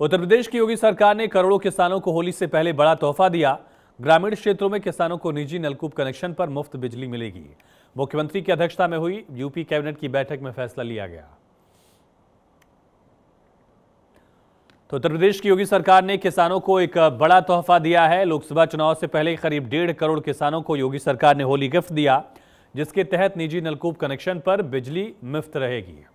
उत्तर प्रदेश की योगी सरकार ने करोड़ों किसानों को होली से पहले बड़ा तोहफा दिया ग्रामीण क्षेत्रों में किसानों को निजी नलकूप कनेक्शन पर मुफ्त बिजली मिलेगी मुख्यमंत्री की अध्यक्षता में हुई यूपी कैबिनेट की बैठक में फैसला लिया गया तो उत्तर प्रदेश की योगी सरकार ने किसानों को एक बड़ा तोहफा दिया है लोकसभा चुनाव से पहले करीब डेढ़ करोड़ किसानों को योगी सरकार ने होली गिफ्ट दिया जिसके तहत निजी नलकूप कनेक्शन पर बिजली मुफ्त रहेगी